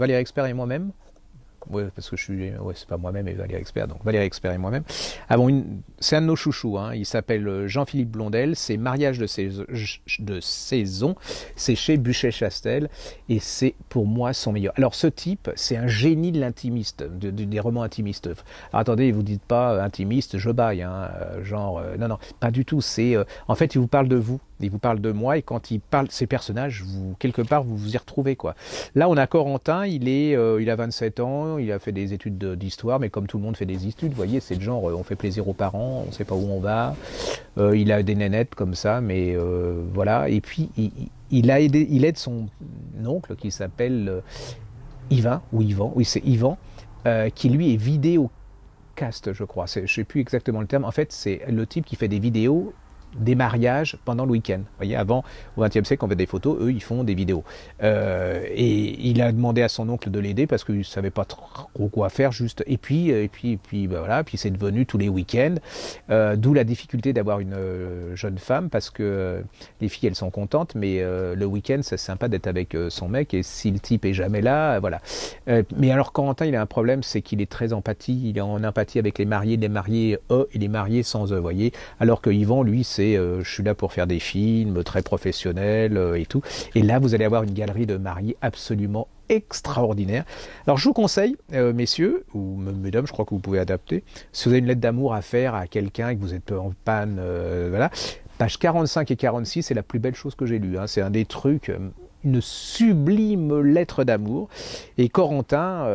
Valérie Expert et moi-même. parce que je suis. Ouais, c'est pas moi-même et Valérie Expert, donc Valérie Expert et moi-même. C'est un de nos chouchous. Hein. Il s'appelle euh, Jean-Philippe Blondel. C'est Mariage de, saison, C'est chez Buchet-Chastel. Et c'est pour moi son meilleur. Alors, ce type, c'est un génie de l'intimiste, des romans intimistes. attendez, vous dites pas euh, intimiste, je baille. Hein, euh, genre. non, non, pas du tout. C'est. en fait, il vous parle de vous il vous parle de moi et quand il parle de ces personnages, quelque part, vous vous y retrouvez. Quoi. Là, on a Corentin, il, est, euh, il a 27 ans, il a fait des études d'histoire, mais comme tout le monde fait des études, vous voyez, c'est le genre, euh, on fait plaisir aux parents, on ne sait pas où on va, euh, il a des nénettes comme ça, mais voilà. Et puis, il, a aidé, il aide son oncle qui s'appelle yvan ou Yvan, oui, c'est Yvan, qui lui est vidéocast, je crois. Je ne sais plus exactement le terme. En fait, c'est le type qui fait des vidéos des mariages pendant le week-end. Vous voyez, avant, au XXe siècle, on fait des photos, eux, ils font des vidéos. Euh, et il a demandé à son oncle de l'aider parce qu'il ne savait pas trop quoi faire, juste. Et puis, et puis, et puis, ben voilà, puis c'est devenu tous les week-ends. Euh, d'où la difficulté d'avoir une euh, jeune femme parce que les filles, elles sont contentes, mais le week-end, c'est sympa d'être avec son mec et si le type est jamais là, voilà. mais alors, Corentin, il a un problème, c'est qu'il est très empathie, il est en empathie avec les mariés, les mariés, eux, et les mariés sans eux, voyez. Alors que Yvan, lui, c'est euh, je suis là pour faire des films très professionnels euh, et tout. Et là, vous allez avoir une galerie de mariés absolument extraordinaire. Alors, je vous conseille, euh, messieurs, ou mesdames, je crois que vous pouvez adapter, si vous avez une lettre d'amour à faire à quelqu'un et que vous êtes en panne, voilà, page 45 et 46, c'est la plus belle chose que j'ai lue. Hein. C'est un des trucs, une sublime lettre d'amour. Et Corentin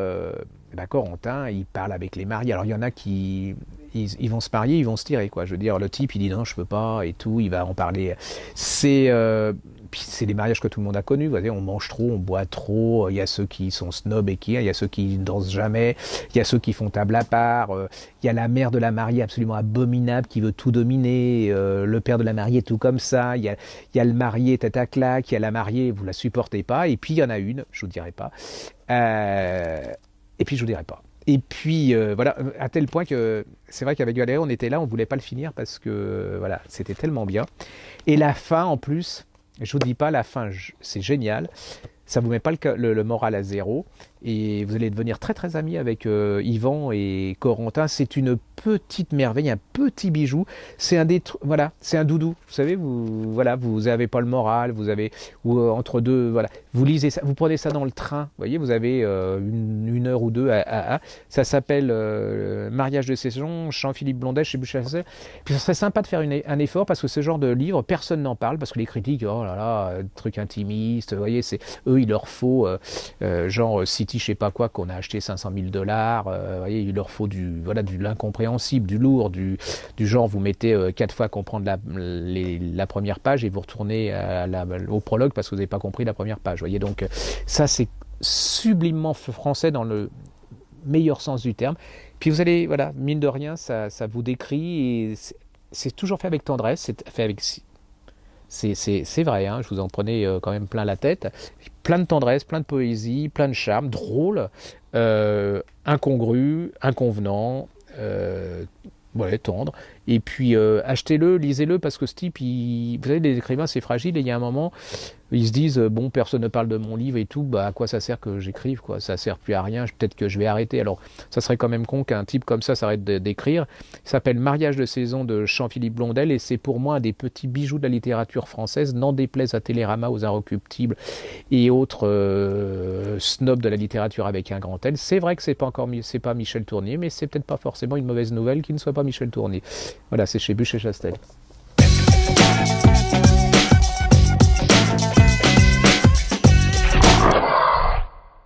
D'accord, eh ben, Corentin, il parle avec les mariés. Alors il y en a qui ils, vont se marier, ils vont se tirer quoi. Je veux dire, le type il dit non, je peux pas et tout, il va en parler. C'est euh, c'est des mariages que tout le monde a connus. Vous voyez, on mange trop, on boit trop. Il y a ceux qui sont snobs et qui, il y a ceux qui ne dansent jamais. Il y a ceux qui font table à part. Euh, il y a la mère de la mariée absolument abominable qui veut tout dominer. Euh, le père de la mariée tout comme ça. Il y a, le marié tête à claque. Il a la mariée, vous la supportez pas. Et puis il y en a une, je vous dirai pas. Euh, et puis je vous dirai pas. Et puis euh, voilà, à tel point que c'est vrai qu'avec Valérie, on était là, on voulait pas le finir parce que voilà, c'était tellement bien. Et la fin en plus, je vous dis pas la fin, c'est génial. Ça vous met pas le moral à zéro et vous allez devenir très très amis avec euh, Yvan et Corentin. C'est une petite merveille, un petit bijou. C'est un des voilà, c'est un doudou. Vous savez, vous voilà, vous avez pas le moral, vous avez ou euh, entre deux, voilà, vous lisez ça, vous prenez ça dans le train. Vous voyez, vous avez euh, une, une, heure ou deux à, à, ça s'appelle Mariage de saison, Jean-Philippe Blondet chez Buchassel. Puis ce serait sympa de faire un effort parce que ce genre de livre, personne n'en parle parce que les critiques, oh là là, truc intimiste. Vous voyez, c'est eux, il leur faut genre City je sais pas quoi qu'on a acheté 500 000 dollars, euh, voyez, il leur faut du voilà de l'incompréhensible, du lourd, du, du genre vous mettez euh, quatre fois comprendre la, la première page et vous retournez à la, au prologue parce que vous n'avez pas compris la première page. Voyez donc ça c'est sublimement français dans le meilleur sens du terme. Puis vous allez voilà mine de rien ça, ça vous décrit et c'est toujours fait avec tendresse, c'est fait avec c'est vrai, hein, je vous en prenais euh, quand même plein la tête plein de tendresse, plein de poésie, plein de charme, drôle, euh, incongru, inconvenant, euh, tendre. Et puis euh, achetez-le, lisez-le, parce que ce type, il... vous savez, les écrivains, c'est fragile, et il y a un moment, ils se disent, euh, bon, personne ne parle de mon livre et tout, bah à quoi ça sert que j'écrive, quoi Ça sert plus à rien, peut-être que je vais arrêter. Alors, ça serait quand même con qu'un type comme ça s'arrête d'écrire. Il s'appelle Mariage de saison de Jean-Philippe Blondel, et c'est pour moi un des petits bijoux de la littérature française, n'en déplaise à Télérama, aux Inrecuptibles et autres euh, snobs de la littérature avec un grand L. C'est vrai que c'est pas encore, c'est pas Michel Tournier, mais c'est peut-être pas forcément une mauvaise nouvelle qu'il ne soit pas Michel Tournier. Voilà, c'est chez Bûcher Chastel.